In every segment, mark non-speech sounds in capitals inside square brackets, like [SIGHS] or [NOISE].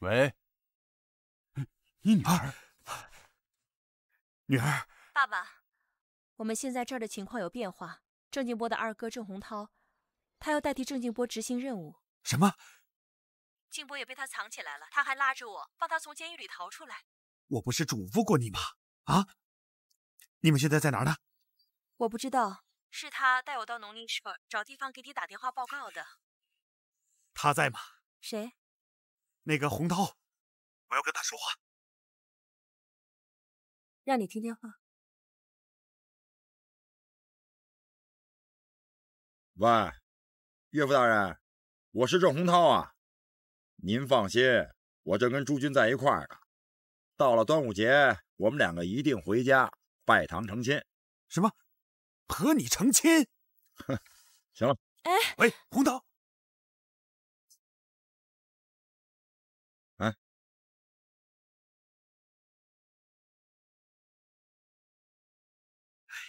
喂，你女儿，女儿，爸爸，我们现在这儿的情况有变化。郑静波的二哥郑洪涛，他要代替郑静波执行任务。什么？静波也被他藏起来了，他还拉着我帮他从监狱里逃出来。我不是嘱咐过你吗？啊？你们现在在哪儿呢？我不知道，是他带我到农林社找地方给你打电话报告的。他在吗？谁？那个洪涛，我要跟他说话。让你听电话。喂，岳父大人，我是郑洪涛啊。您放心，我正跟朱军在一块儿呢。到了端午节，我们两个一定回家拜堂成亲。什么？和你成亲？哼，[LAUGHS] 行了。哎，喂，洪涛。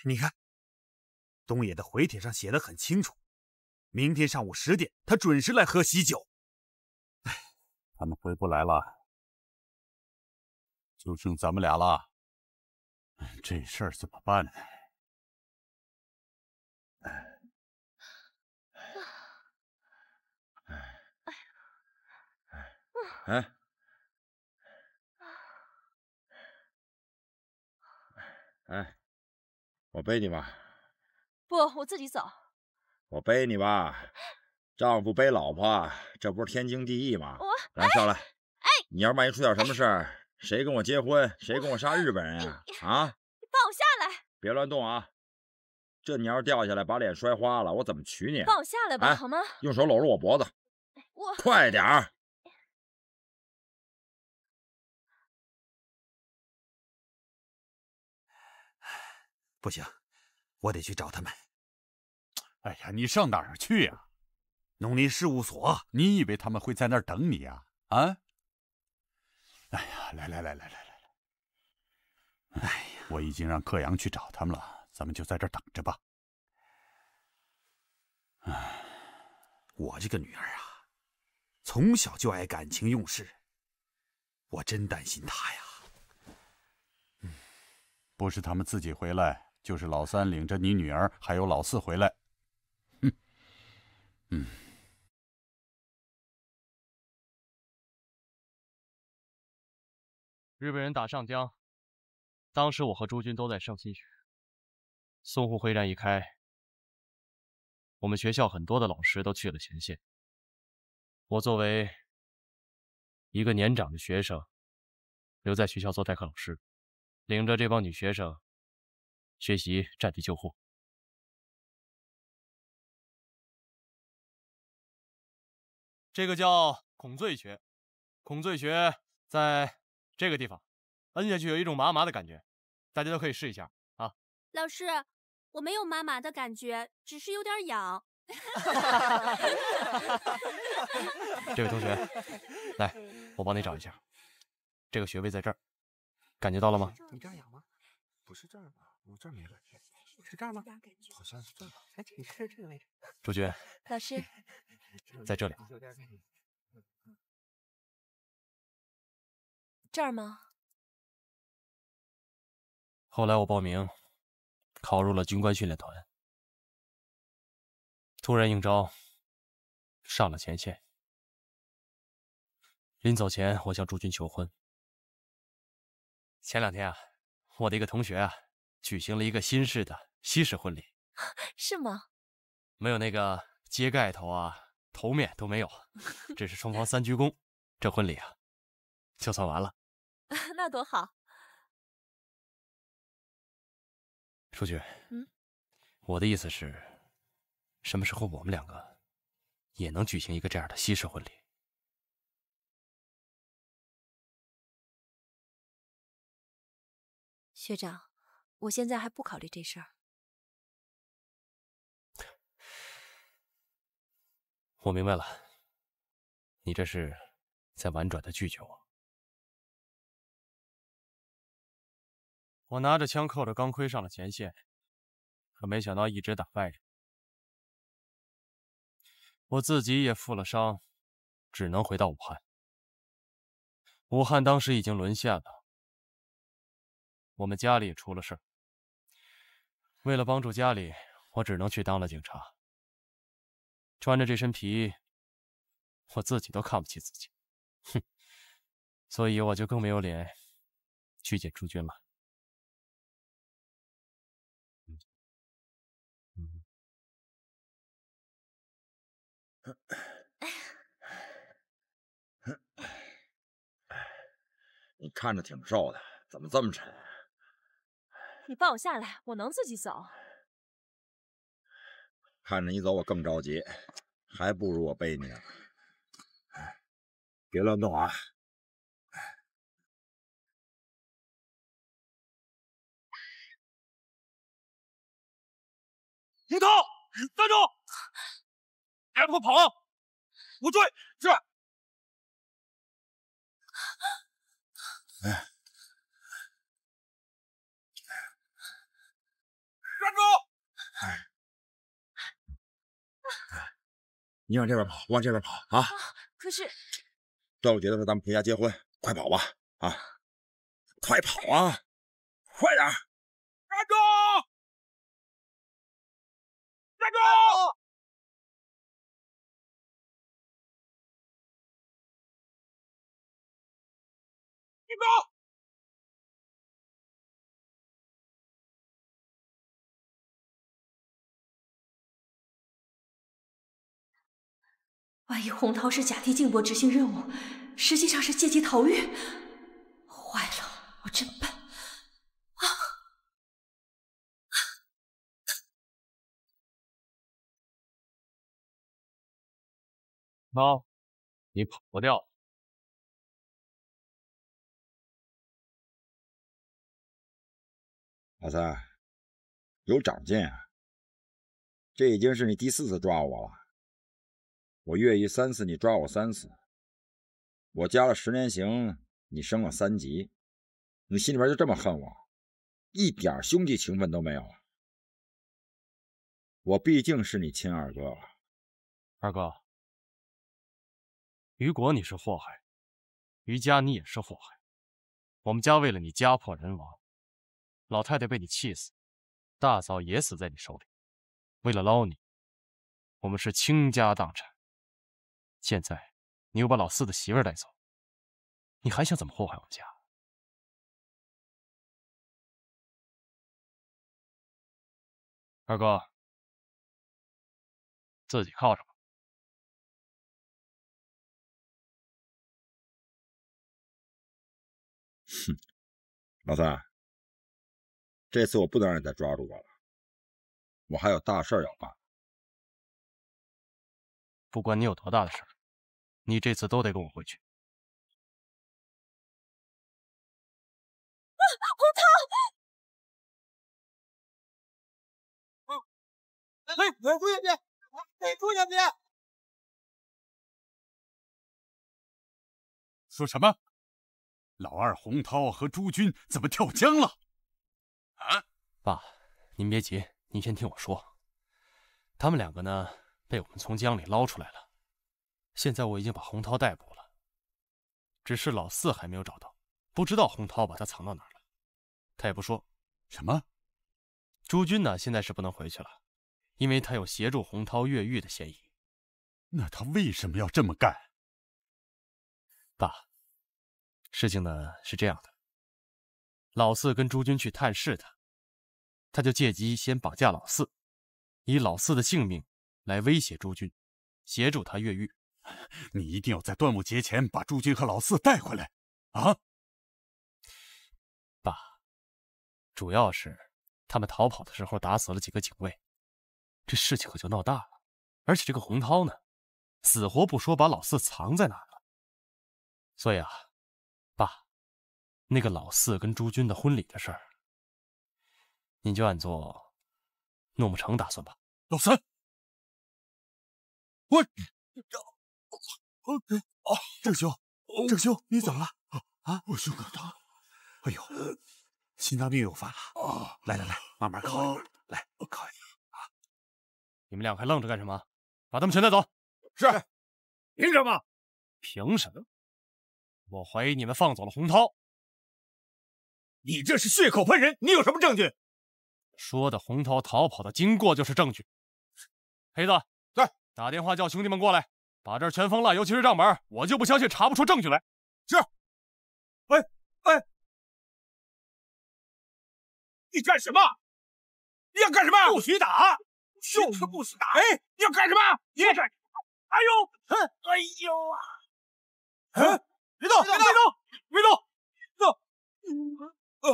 你看，东野的回帖上写的很清楚，明天上午十点，他准时来喝喜酒。哎，他们回不来了，就剩咱们俩了。这事儿怎么办呢？哎，哎，哎，哎，哎，哎，哎，哎。我背你吧，不，我自己走。我背你吧，丈夫背老婆，这不是天经地义吗？我来上来。哎，你要是万一出点什么事儿，谁跟我结婚，谁跟我杀日本人呀？啊！你放我下来，别乱动啊！这你要是掉下来，把脸摔花了，我怎么娶你？放我下来吧，好吗？用手搂着我脖子，我快点儿。不行，我得去找他们。哎呀，你上哪儿去呀？农林事务所？你以为他们会在那儿等你啊？啊？哎呀，来来来来来来来！哎呀，我已经让克阳去找他们了，咱们就在这儿等着吧。哎，我这个女儿啊，从小就爱感情用事，我真担心她呀。不是他们自己回来。就是老三领着你女儿，还有老四回来。哼，嗯。日本人打上江，当时我和诸军都在上新学。淞沪会战一开，我们学校很多的老师都去了前线。我作为一个年长的学生，留在学校做代课老师，领着这帮女学生。学习战地救护。这个叫孔最穴，孔最穴在这个地方，摁下去有一种麻麻的感觉，大家都可以试一下啊。老师，我没有麻麻的感觉，只是有点痒。哈哈哈这位同学，来，我帮你找一下，这个穴位在这儿，感觉到了吗？你这儿痒吗？不是这儿。我这儿没感觉，是这儿吗？好像是这儿吧。哎，你是这个位置。朱军，老师，[LAUGHS] 在这里。这儿吗？后来我报名，考入了军官训练团，突然应招，上了前线。临走前，我向朱军求婚。前两天啊，我的一个同学啊。举行了一个新式的西式婚礼，[LAUGHS] 是吗？没有那个揭盖头啊，头面都没有，只是双方三鞠躬，这婚礼啊，就算完了。[LAUGHS] 那多好，淑君。嗯，我的意思是，什么时候我们两个也能举行一个这样的西式婚礼？学长。我现在还不考虑这事儿。我明白了，你这是在婉转的拒绝我。我拿着枪，扣着钢盔上了前线，可没想到一直打败我自己也负了伤，只能回到武汉。武汉当时已经沦陷了，我们家里也出了事儿。为了帮助家里，我只能去当了警察。穿着这身皮，我自己都看不起自己，哼！所以我就更没有脸去见朱军了。嗯，你 [COUGHS] 看着挺瘦的，怎么这么沉？你放我下来，我能自己走。看着你走，我更着急，还不如我背你呢。别乱动啊！吴涛，站住！别不他跑我追！是。哎。站住！哎，你往这边跑，我往这边跑啊！可是，端午节的时候咱们回家结婚，快跑吧！啊，快跑啊！快点站住！站住！站住！万一洪涛是假替静伯执行任务，实际上是借机逃狱。坏了，我真笨啊！你跑不掉了。老三，有长进啊。这已经是你第四次抓我了。我越狱三次，你抓我三次，我加了十年刑，你升了三级，你心里边就这么恨我，一点兄弟情分都没有？我毕竟是你亲二哥了，二哥，雨果你是祸害，于家你也是祸害，我们家为了你家破人亡，老太太被你气死，大嫂也死在你手里，为了捞你，我们是倾家荡产。现在你又把老四的媳妇带走，你还想怎么祸害我们家？二哥，自己靠着吧。哼，老三，这次我不能让再抓住我了，我还有大事要办。不管你有多大的事儿，你这次都得跟我回去。洪涛，嗯，哎，朱艳斌，哎，朱艳斌，说什么？老二洪涛和朱军怎么跳江了？啊，爸，您别急，您先听我说，他们两个呢？被我们从江里捞出来了。现在我已经把洪涛逮捕了，只是老四还没有找到，不知道洪涛把他藏到哪儿了，他也不说。什么？朱军呢？现在是不能回去了，因为他有协助洪涛越狱的嫌疑。那他为什么要这么干？爸，事情呢是这样的，老四跟朱军去探视他，他就借机先绑架老四，以老四的性命。来威胁朱军，协助他越狱。[LAUGHS] 你一定要在端午节前把朱军和老四带回来，啊？爸，主要是他们逃跑的时候打死了几个警卫，这事情可就闹大了。而且这个洪涛呢，死活不说把老四藏在哪儿了。所以啊，爸，那个老四跟朱军的婚礼的事儿，您就按做弄不成打算吧。老三。喂，郑兄，郑兄，你怎么了？啊，我胸口疼，哎呦，心脏病又犯了。哦，来来来，慢慢靠，来我靠一啊。你们俩还愣着干什么？把他们全带走。是。凭什么？凭什么？我怀疑你们放走了洪涛。你这是血口喷人，你有什么证据？说的洪涛逃跑的经过就是证据。黑子。打电话叫兄弟们过来，把这儿全封了，尤其是账本，我就不相信查不出证据来。是。喂，喂，你干什么？你要干什么？不许打！就是不许打！哎，你要干什么？你，哎呦，哼！哎呦啊！哎，别动，别动，别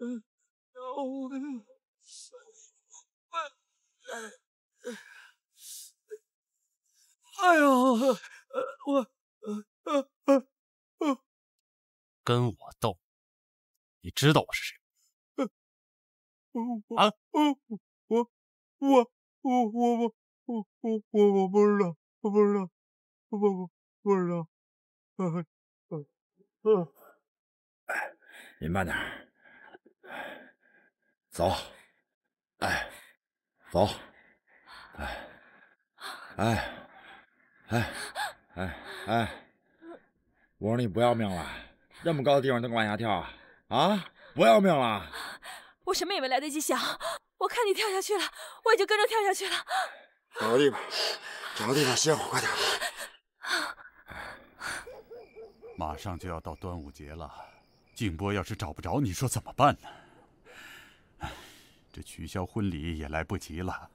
动，走。哎呦！我，呃，呃，呃，跟我斗，你知道我是谁？我，我，我，我，我，我，我，我，我不知道，我不知道，不不不不知道。哎，你慢点，走。哎，走。哎，哎。哎，哎，哎！我说你不要命了，这么高的地方都敢往下跳啊！啊，不要命了！我什么也没来得及想，我看你跳下去了，我也就跟着跳下去了。找个地方，找个地方歇会儿，快点！马上就要到端午节了，静波要是找不着，你说怎么办呢？这取消婚礼也来不及了。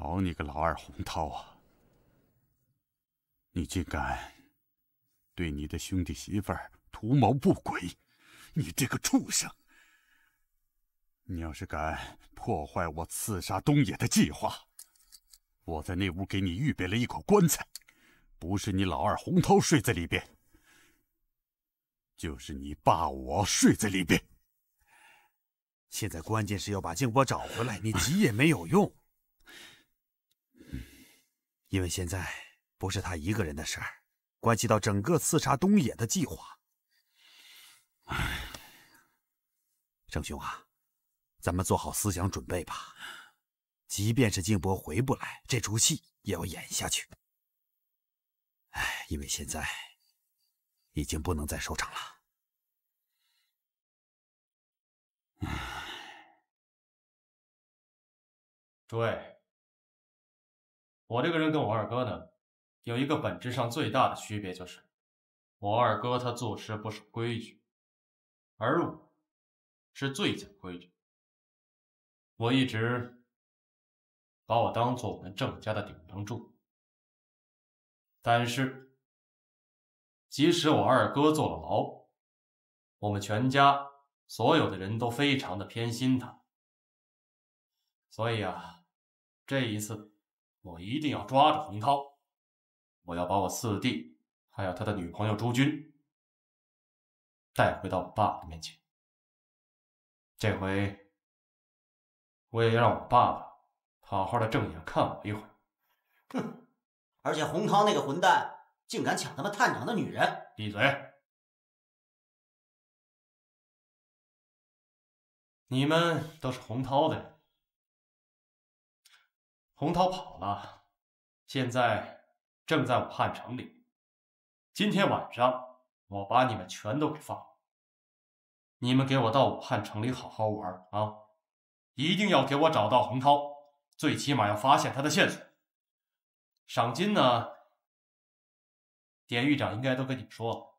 好你个老二洪涛啊！你竟敢对你的兄弟媳妇儿图谋不轨！你这个畜生！你要是敢破坏我刺杀东野的计划，我在那屋给你预备了一口棺材，不是你老二洪涛睡在里边，就是你爸我睡在里边。现在关键是要把静波找回来，你急也没有用。因为现在不是他一个人的事儿，关系到整个刺杀东野的计划。哎，郑兄啊，咱们做好思想准备吧。即便是静波回不来，这出戏也要演下去。哎，因为现在已经不能再收场了。诸位，我这个人跟我二哥呢，有一个本质上最大的区别就是，我二哥他做事不守规矩，而我是最讲规矩。我一直把我当做我们郑家的顶梁柱，但是即使我二哥坐了牢，我们全家所有的人都非常的偏心他，所以啊，这一次。我一定要抓住洪涛，我要把我四弟还有他的女朋友朱军带回到我爸爸面前。这回我也要让我爸爸好好的正眼看我一回。哼！[LAUGHS] 而且洪涛那个混蛋，竟敢抢他们探长的女人！闭嘴！你们都是洪涛的。人，洪涛跑了，现在正在武汉城里。今天晚上我把你们全都给放了，你们给我到武汉城里好好玩啊！一定要给我找到洪涛，最起码要发现他的线索。赏金呢？典狱长应该都跟你们说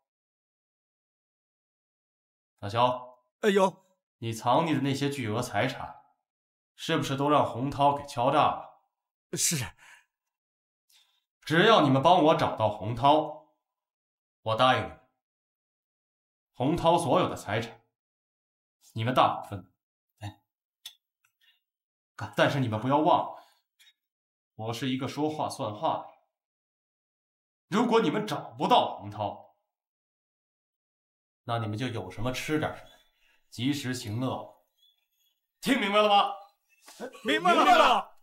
了。肖，哎呦，你藏匿的那些巨额财产，是不是都让洪涛给敲诈了？是，只要你们帮我找到洪涛，我答应你们，洪涛所有的财产，你们大伙分。哎，但是你们不要忘了，我是一个说话算话的。人。如果你们找不到洪涛，那你们就有什么吃点什么，及时行乐。听明白了吗？明白了。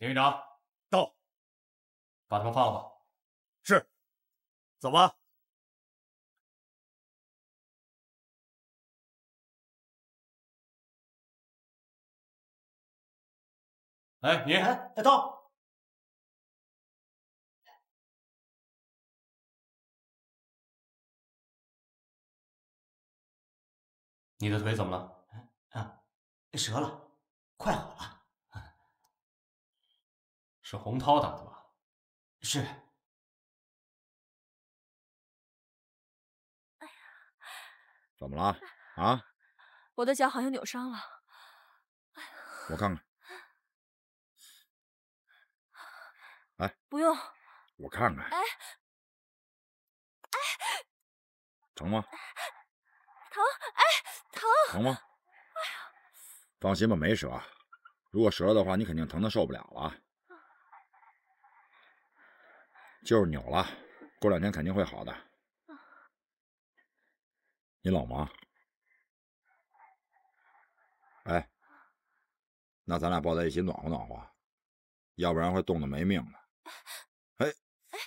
林队长到，把他们放了吧。是，走吧。哎，你哎到，你的腿怎么了？啊，折了，快好了。是洪涛打的吧？是。哎呀！怎么了？啊？我的脚好像扭伤了。我看看。哎，不用。我看看。哎。哎。疼吗？疼，哎，疼。疼吗？哎呀！放心吧，没折。如果折了的话，你肯定疼的受不了了。就是扭了，过两天肯定会好的。你冷吗？哎，那咱俩抱在一起暖和暖和，要不然会冻得没命的。哎，哎，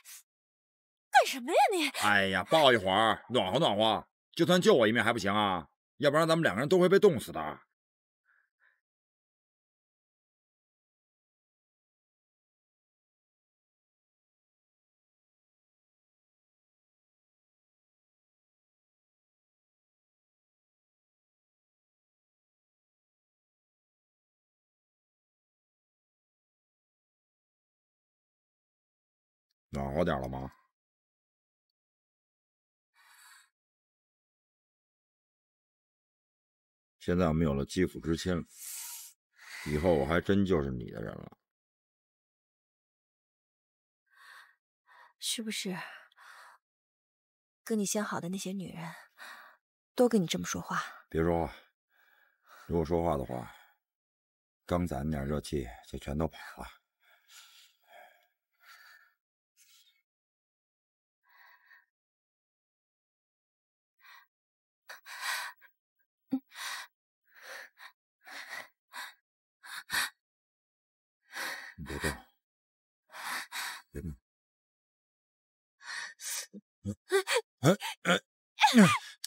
干什么呀你？哎呀，抱一会儿暖和暖和，就算救我一命还不行啊？要不然咱们两个人都会被冻死的。暖和点了吗？现在我们有了肌肤之亲，以后我还真就是你的人了，是不是？跟你相好的那些女人，都跟你这么说话？别说话，如果说话的话，刚攒点热气就全都跑了。别动！别动！哎哎哎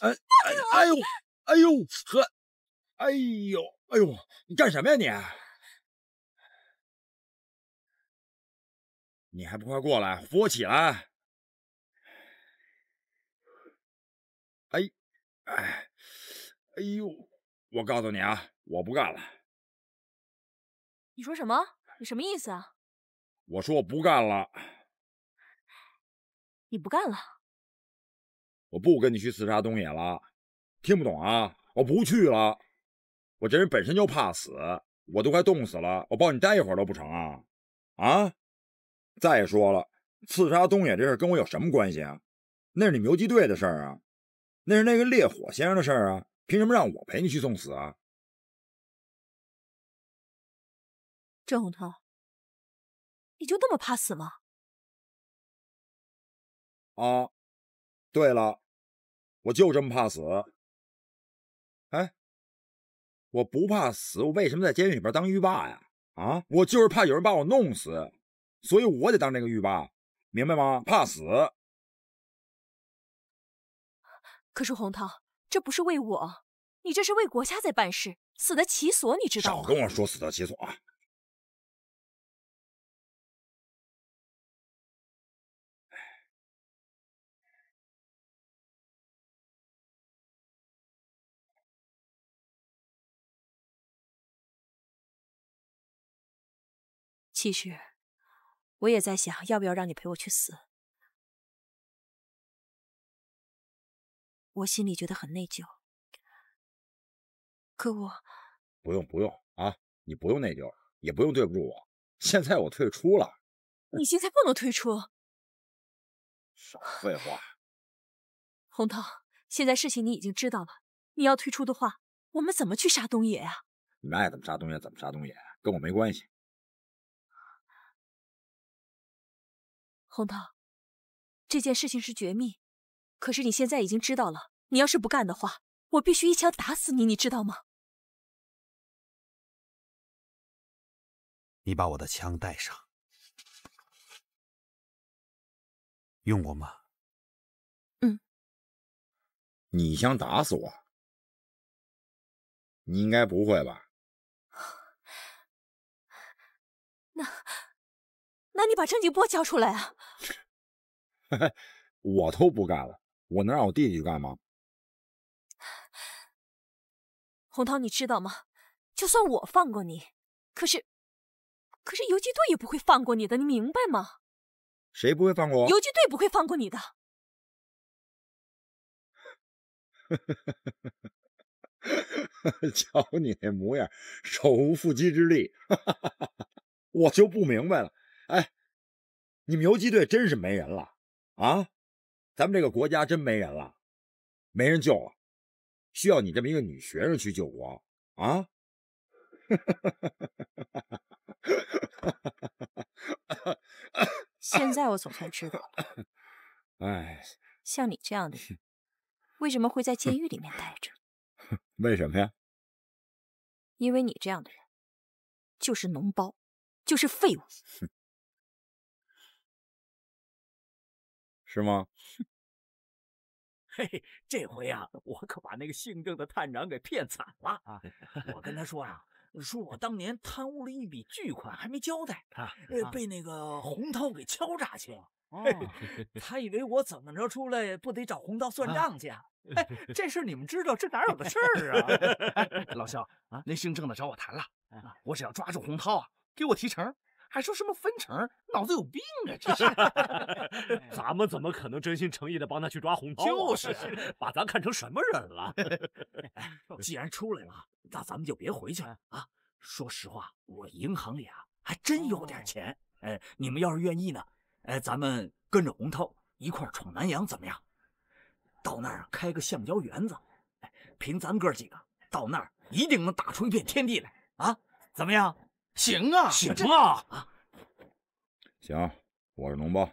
哎哎呦哎呦呵，哎呦哎呦，你干什么呀你？你还不快过来扶我起来？哎哎哎呦！我告诉你啊，我不干了。你说什么？你什么意思啊？我说我不干了。你不干了？我不跟你去刺杀东野了。听不懂啊？我不去了。我这人本身就怕死，我都快冻死了，我抱你待一会儿都不成啊啊！再说了，刺杀东野这事跟我有什么关系啊？那是你游击队的事儿啊，那是那个烈火先生的事儿啊，凭什么让我陪你去送死啊？郑洪涛，你就那么怕死吗？啊，对了，我就这么怕死。哎，我不怕死，我为什么在监狱里边当狱霸呀？啊，我就是怕有人把我弄死，所以我得当这个狱霸，明白吗？怕死。可是洪涛，这不是为我，你这是为国家在办事，死得其所，你知道吗？少跟我说死得其所啊！其实我也在想，要不要让你陪我去死？我心里觉得很内疚。可我不用不用啊，你不用内疚，也不用对不住我。现在我退出了，你现在不能退出。[LAUGHS] 少废话！[LAUGHS] 红涛，现在事情你已经知道了，你要退出的话，我们怎么去杀东野呀？你们爱怎么杀东野怎么杀东野，跟我没关系。红桃，这件事情是绝密，可是你现在已经知道了。你要是不干的话，我必须一枪打死你，你知道吗？你把我的枪带上，用过吗？嗯。一枪打死我？你应该不会吧？[SIGHS] 那。你把郑景波交出来啊。[LAUGHS] 我都不干了，我能让我弟弟去干吗？洪 [SIGHS] 涛，你知道吗？就算我放过你，可是可是游击队也不会放过你的，你明白吗？谁不会放过我？游击队不会放过你的。[LAUGHS] 瞧你那模样，手无缚鸡之力。[LAUGHS] 我就不明白了。哎。你们游击队真是没人了啊！咱们这个国家真没人了，没人救了，需要你这么一个女学生去救国啊！[LAUGHS] 现在我总算知道了。[LAUGHS] 哎，像你这样的，[LAUGHS] 为什么会在监狱里面待着？为什么呀？因为你这样的人，就是脓包，就是废物。哼。是吗？[LAUGHS] 嘿嘿，这回啊，我可把那个姓郑的探长给骗惨了啊！我跟他说啊，说我当年贪污了一笔巨款，还没交代啊，被那个洪涛给敲诈去了。他以为我怎么着出来，不得找洪涛算账去啊？哎，这事你们知道，这哪有的事儿啊！[LAUGHS] 老肖啊，那姓郑的找我谈了，我只要抓住洪涛啊，给我提成。还说什么分成？脑子有病啊！这是，[LAUGHS] [LAUGHS] 咱们怎么可能真心诚意的帮他去抓红涛啊？就是，[LAUGHS] 把咱看成什么人了？既然出来了，那咱们就别回去了啊！说实话，我银行里啊还真有点钱。哎，你们要是愿意呢，哎，咱们跟着洪涛一块闯南洋，怎么样？到那儿开个橡胶园子，哎，凭咱哥几个到那儿一定能打出一片天地来啊！怎么样？行啊，行啊，行！我是脓包，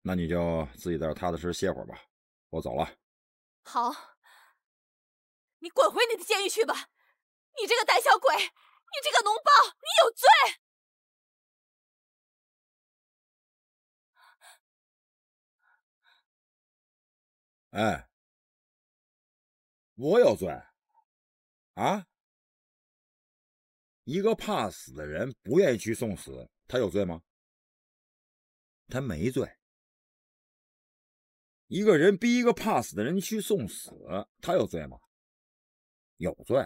那你就自己在这踏踏实实歇会儿吧，我走了。好，你滚回你的监狱去吧！你这个胆小鬼，你这个脓包，你有罪！哎，我有罪？啊？一个怕死的人不愿意去送死，他有罪吗？他没罪。一个人逼一个怕死的人去送死，他有罪吗？有罪。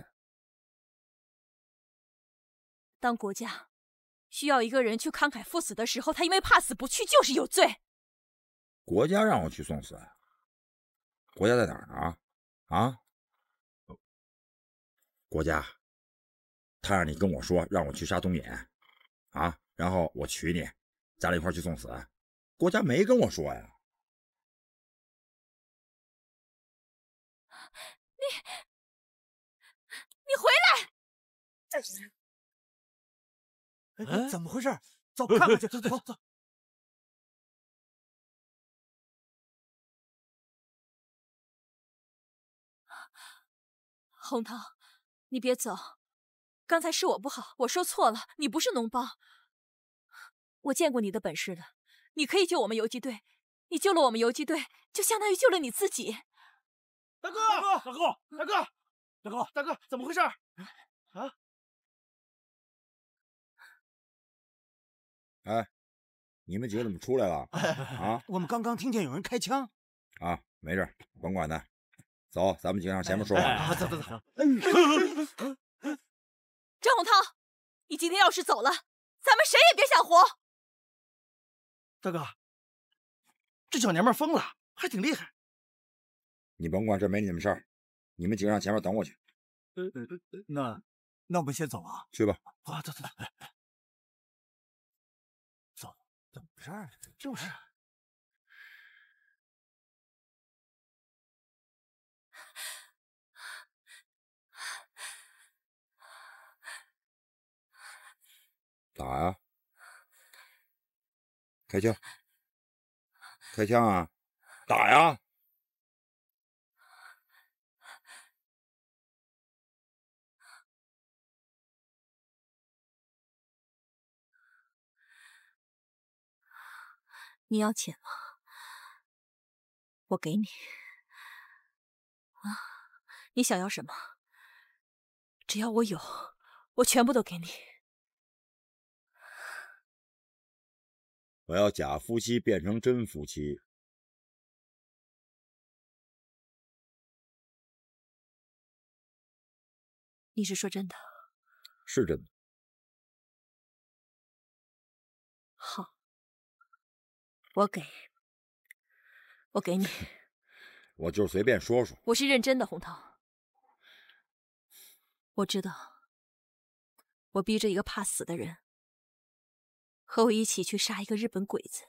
当国家需要一个人去慷慨赴死的时候，他因为怕死不去，就是有罪。国家让我去送死？国家在哪儿呢？啊？国家。他让你跟我说，让我去杀东野，啊，然后我娶你，咱俩一块去送死。国家没跟我说呀。你你回来！哎，怎么回事？走，看看去。走走走。红涛，你别走。刚才是我不好，我说错了，你不是脓包。我见过你的本事的，你可以救我们游击队，你救了我们游击队，就相当于救了你自己。大哥，大哥，大哥，大哥，大哥，大哥，怎么回事？啊？哎，你们几个怎么出来了？啊？我们刚刚听见有人开枪。啊，没事，甭管他。走，咱们几个上前面说话。走走走。[LAUGHS] 张洪涛，你今天要是走了，咱们谁也别想活。大哥，这小娘们疯了，还挺厉害。你甭管这没你们事儿，你们几个上前面等我去。那那我们先走啊。去吧，我走走走。怎怎么回事？就是。打呀！开枪！开枪啊！打呀！你要钱吗？我给你。啊，你想要什么？只要我有，我全部都给你。我要假夫妻变成真夫妻，你是说真的？是真的。好，我给，我给你。[LAUGHS] 我就是随便说说。我是认真的，红桃。我知道，我逼着一个怕死的人。和我一起去杀一个日本鬼子。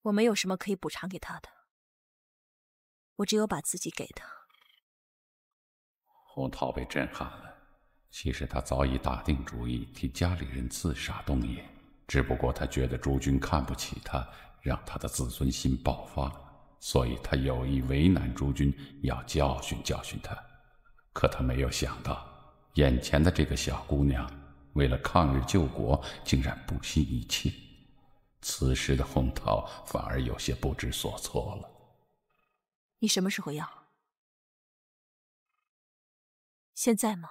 我没有什么可以补偿给他的，我只有把自己给他。洪涛被震撼了。其实他早已打定主意替家里人刺杀东野，只不过他觉得朱军看不起他，让他的自尊心爆发，了，所以他有意为难朱军，要教训教训他。可他没有想到，眼前的这个小姑娘。为了抗日救国，竟然不惜一切。此时的洪涛反而有些不知所措了。你什么时候要？现在吗？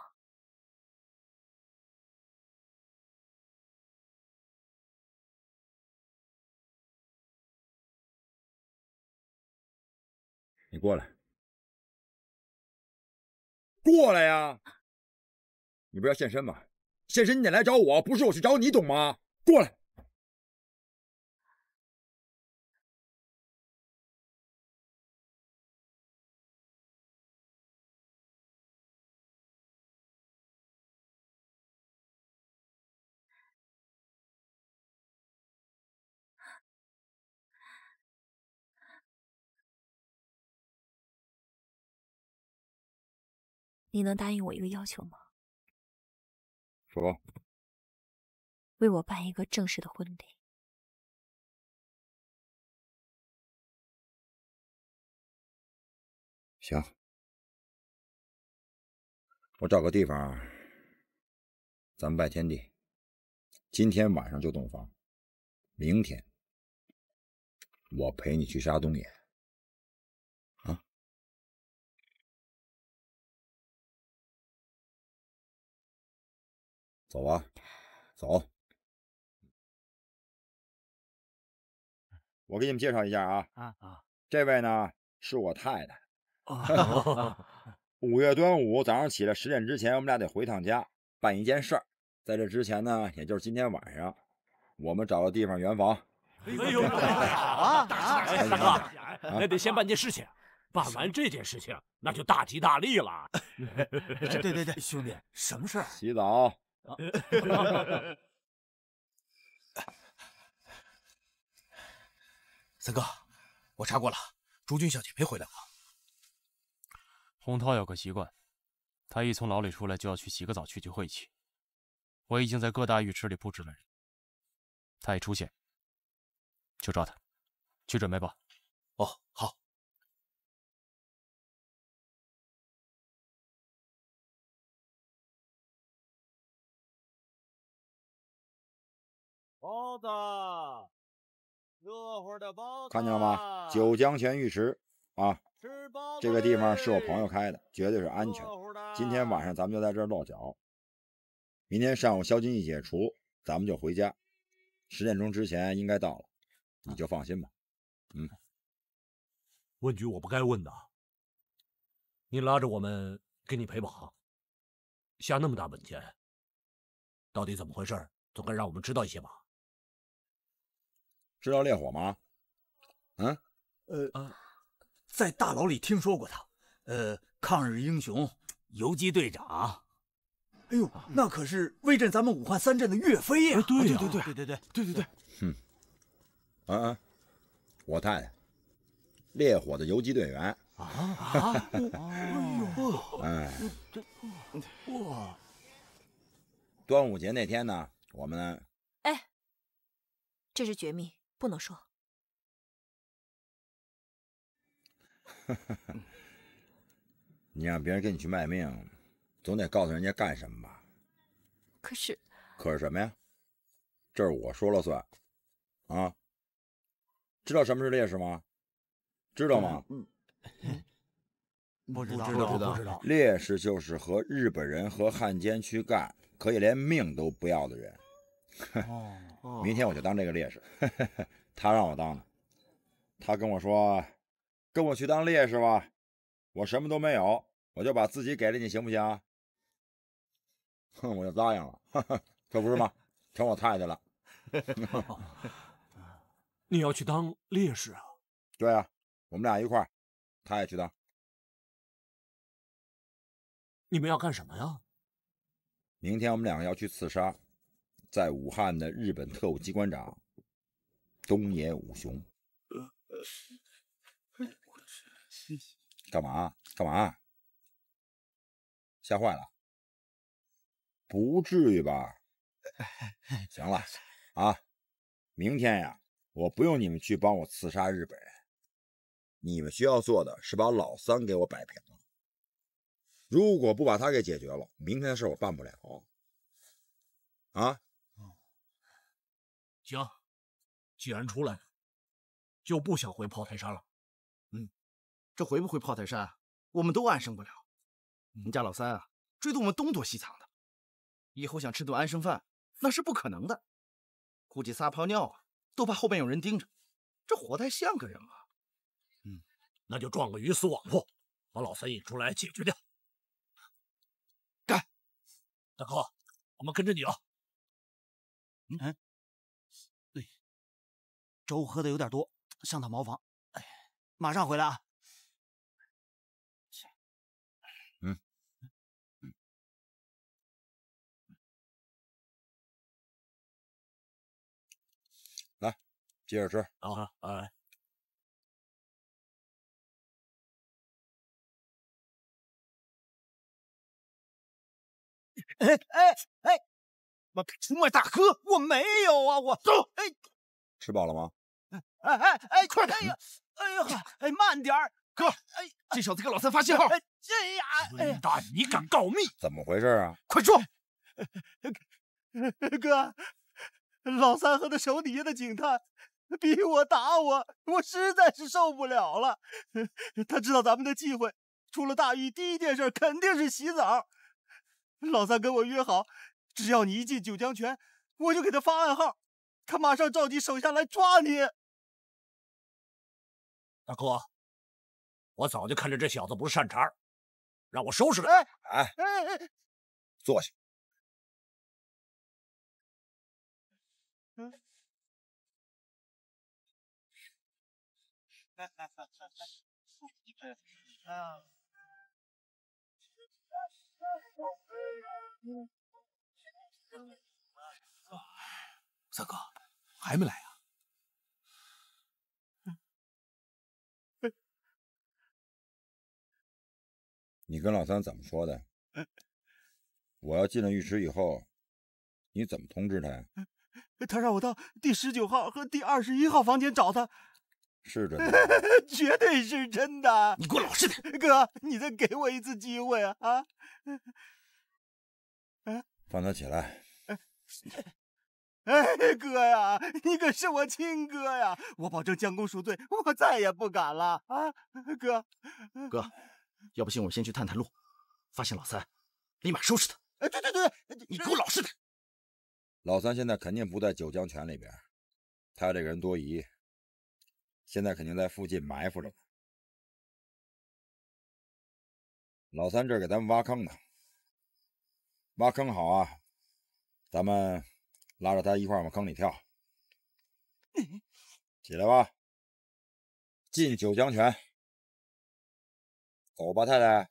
你过来，过来呀！你不要现身吗？现实，你得来找我，不是我去找你，懂吗？过来，你能答应我一个要求吗？说，为我办一个正式的婚礼。行，我找个地方，咱们拜天地。今天晚上就洞房，明天我陪你去杀东野。走吧，走！我给你们介绍一下啊，啊啊，这位呢是我太太。[LAUGHS] [LAUGHS] 五月端午早上起来十点之前，我们俩得回趟家办一件事儿。在这之前呢，也就是今天晚上，我们找个地方圆房。哎呦，大啊！大哥，那得先办件事情，办完这件事情，那就大吉大利了。[LAUGHS] 对对对，兄弟，什么事儿？洗澡。[LAUGHS] 三哥，我查过了，朱军小姐没回来过。[LAUGHS] 洪涛有个习惯，他一从牢里出来就要去洗个澡去聚晦气。我已经在各大浴池里布置了人，他一出现就抓他。去准备吧。哦，好。包子，热乎的包子，看见了吗？九江泉浴池啊，吃包子，这个地方是我朋友开的，绝对是安全。今天晚上咱们就在这儿落脚，明天上午宵禁一解除，咱们就回家。十点钟之前应该到了，你就放心吧。嗯，问句我不该问的，你拉着我们给你陪保，下那么大本钱，到底怎么回事？总该让我们知道一些吧。知道烈火吗？嗯，呃，在大牢里听说过他，呃，抗日英雄、游击队长，哎呦，那可是威震咱们武汉三镇的岳飞呀！对对对对对对对对对嗯，我太我烈火的游击队员啊啊，哎呦，哎，哇，端午节那天呢，我们哎，这是绝密。不能说。[LAUGHS] 你让别人跟你去卖命，总得告诉人家干什么吧？可是，可是什么呀？这是我说了算。啊，知道什么是烈士吗？知道吗？嗯，[LAUGHS] 不知道，不知道，烈士就是和日本人和汉奸去干，可以连命都不要的人。哦，[LAUGHS] 明天我就当这个烈士，[LAUGHS] 他让我当的。他跟我说：“跟我去当烈士吧，我什么都没有，我就把自己给了你，行不行？”哼，我就答应了，[LAUGHS] 可不是吗？成我太太了。你要去当烈士啊？对啊，我们俩一块儿，他也去当。你们要干什么呀？明天我们两个要去刺杀。在武汉的日本特务机关长东野武雄，干嘛干嘛？吓坏了？不至于吧？行了啊，明天呀，我不用你们去帮我刺杀日本人，你们需要做的是把老三给我摆平了。如果不把他给解决了，明天的事我办不了啊。行，既然出来就不想回炮台山了。嗯，这回不回炮台山，我们都安生不了。你家老三啊，追得我们东躲西藏的，以后想吃顿安生饭，那是不可能的。估计撒泡尿啊，都怕后边有人盯着，这活太像个人了。嗯，那就撞个鱼死网破，把老三引出来解决掉。干！大哥，我们跟着你了。嗯。中午喝的有点多，上趟茅房，哎，马上回来啊！来，接着吃啊！哎哎哎，我出卖大哥？我没有啊！我走，哎，吃饱了吗？哎哎哎，快点！哎呦，哎，慢点儿，哥。哎，这小子给老三发信号。哎呀，混蛋，你敢告密？怎么回事啊？快说！哥，老三和他手底下的警探逼我打我，我实在是受不了了。他知道咱们的忌讳，出了大狱第一件事肯定是洗澡。老三跟我约好，只要你一进九江泉，我就给他发暗号，他马上召集手下来抓你。大哥，我早就看着这小子不是善茬，让我收拾他。哎哎哎，坐下。三 [LAUGHS] 哥还没来啊？你跟老三怎么说的？我要进了浴池以后，你怎么通知他呀？他让我到第十九号和第二十一号房间找他。是真的，[LAUGHS] 绝对是真的。你给我老实点，哥，你再给我一次机会啊！啊！放他起来。哎，哥呀，你可是我亲哥呀！我保证将功赎罪，我再也不敢了啊，哥。哥。要不信，我先去探探路，发现老三，立马收拾他。哎，对对对，你给我老实点。老三现在肯定不在九江泉里边，他这个人多疑，现在肯定在附近埋伏着呢。老三这给咱们挖坑呢，挖坑好啊，咱们拉着他一块往坑里跳，起来吧，进九江泉。我把太太，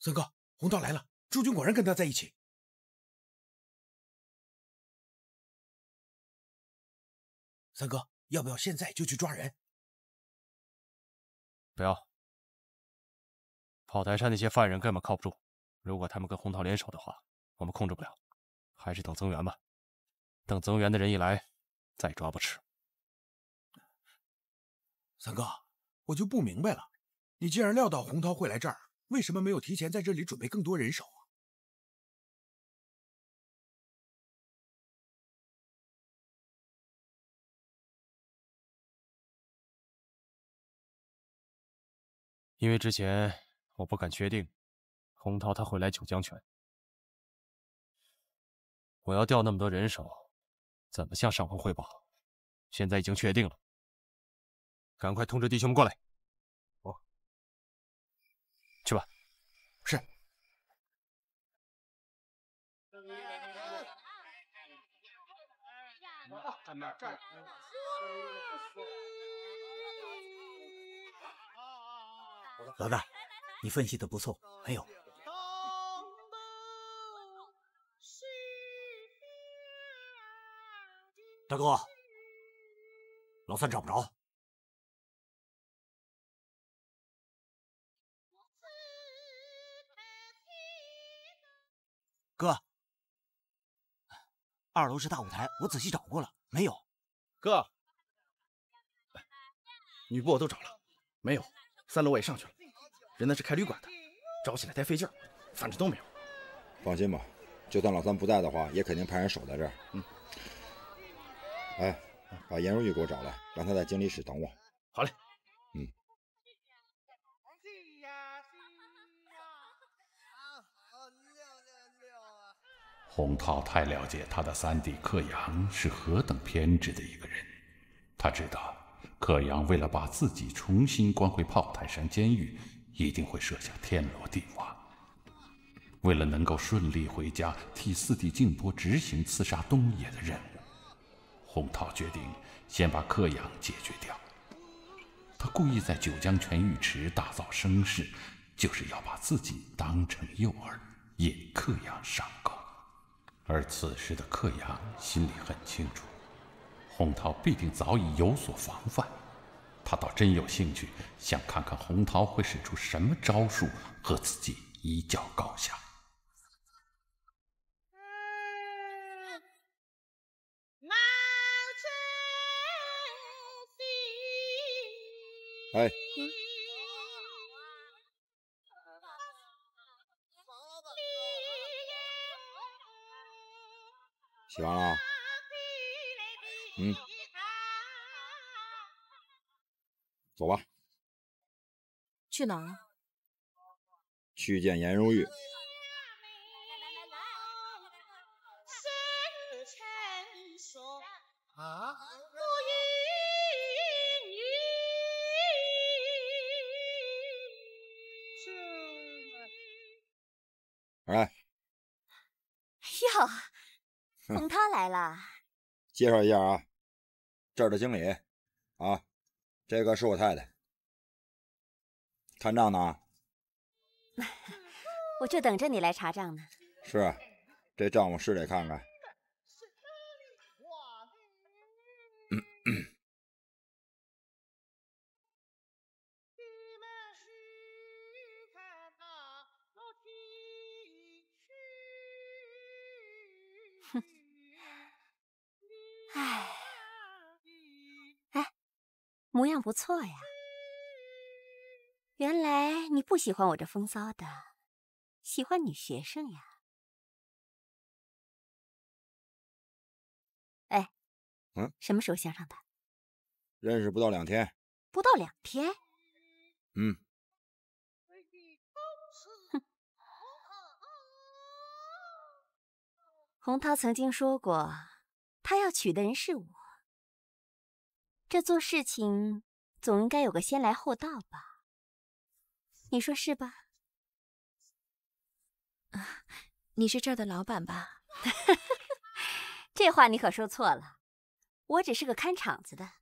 三哥，洪涛来了，朱军果然跟他在一起。三哥，要不要现在就去抓人？不要，炮台上那些犯人根本靠不住，如果他们跟洪涛联手的话，我们控制不了，还是等增援吧。等增援的人一来，再抓不迟。三哥，我就不明白了，你既然料到洪涛会来这儿，为什么没有提前在这里准备更多人手啊？因为之前我不敢确定，洪涛他会来九江泉，我要调那么多人手。怎么向上峰汇报？现在已经确定了，赶快通知弟兄们过来。哦，去吧。是。老大，你分析的不错，没有。大哥，老三找不着。哥，二楼是大舞台，我仔细找过了，没有。哥，女部我都找了，没有。三楼我也上去了，人那是开旅馆的，找起来太费劲儿，反正都没有。放心吧，就算老三不在的话，也肯定派人守在这儿。嗯。哎，把颜如玉给我找来，让他在经理室等我。好嘞，嗯。洪涛太了解他的三弟柯阳是何等偏执的一个人，他知道柯阳为了把自己重新关回炮台山监狱，一定会设下天罗地网。为了能够顺利回家，替四弟静波执行刺杀东野的任务。洪涛决定先把克阳解决掉。他故意在九江泉浴池大造声势，就是要把自己当成诱饵，引克阳上钩。而此时的克阳心里很清楚，洪涛必定早已有所防范。他倒真有兴趣，想看看洪涛会使出什么招数，和自己一较高下。哎，洗完了。嗯，走吧。去哪？去见颜如玉。哎，哟，冯涛来了。介绍一下啊，这儿的经理啊，这个是我太太，看账呢。[LAUGHS] 我就等着你来查账呢。是，这账我是得看看。不错呀，原来你不喜欢我这风骚的，喜欢女学生呀？哎，嗯，什么时候相上的？认识不到两天。不到两天？嗯。洪涛曾经说过，他要娶的人是我。这做事情。总应该有个先来后到吧？你说是吧？啊，[LAUGHS] 你是这儿的老板吧？哈哈哈，这话你可说错了，我只是个看场子的，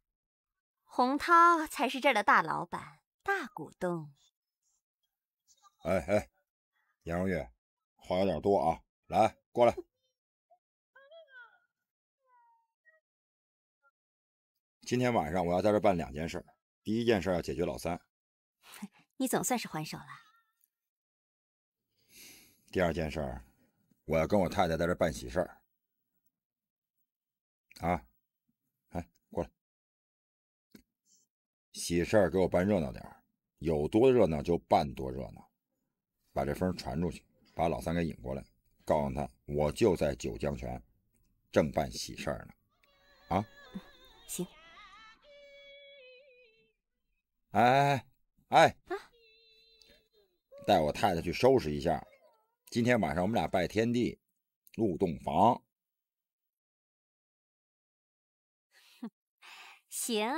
洪涛才是这儿的大老板、大股东。哎哎，颜如玉，话有点多啊，来，过来。今天晚上我要在这办两件事。第一件事要解决老三，[LAUGHS] 你总算是还手了。第二件事，我要跟我太太在这办喜事儿。啊，哎，过来，喜事儿给我办热闹点，有多热闹就办多热闹，把这风传出去，把老三给引过来，告诉他我就在九江泉，正办喜事儿呢。啊，行。哎哎哎！带我太太去收拾一下，今天晚上我们俩拜天地，入洞房。行，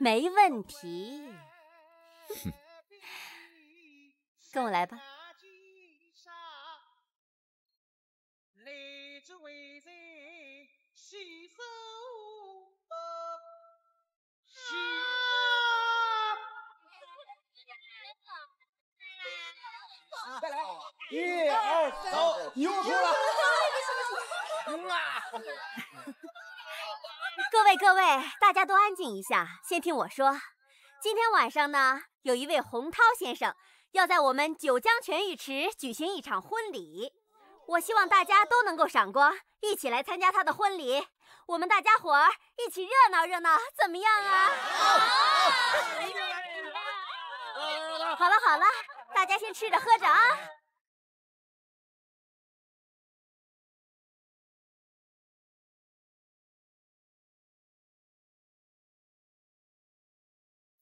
没问题，跟我来吧。再来！一二走，牛了！啊！[LAUGHS] 各位各位，大家都安静一下，先听我说。今天晚上呢，有一位洪涛先生要在我们九江泉浴池举行一场婚礼，我希望大家都能够赏光，一起来参加他的婚礼。我们大家伙儿一起热闹热闹，怎么样啊？好了好了。大家先吃着喝着啊！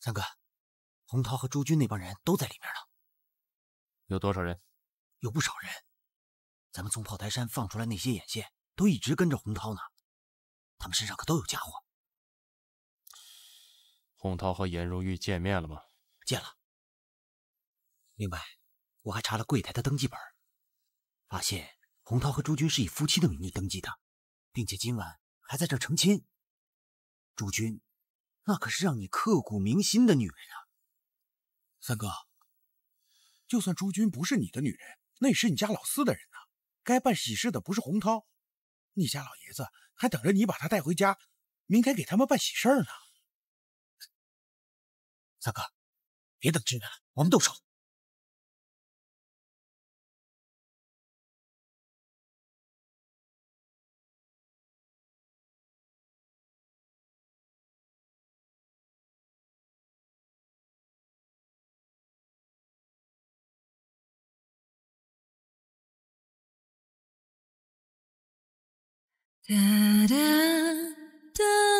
三哥，洪涛和朱军那帮人都在里面呢。有多少人？有不少人。咱们从炮台山放出来那些眼线，都一直跟着洪涛呢。他们身上可都有家伙。洪涛和颜如玉见面了吗？见了。另外，我还查了柜台的登记本，发现洪涛和朱军是以夫妻的名义登记的，并且今晚还在这成亲。朱军，那可是让你刻骨铭心的女人啊！三哥，就算朱军不是你的女人，那也是你家老四的人呐。该办喜事的不是洪涛，你家老爷子还等着你把他带回家，明天给他们办喜事呢。三哥，别等支援，我们动手。Da, da, da.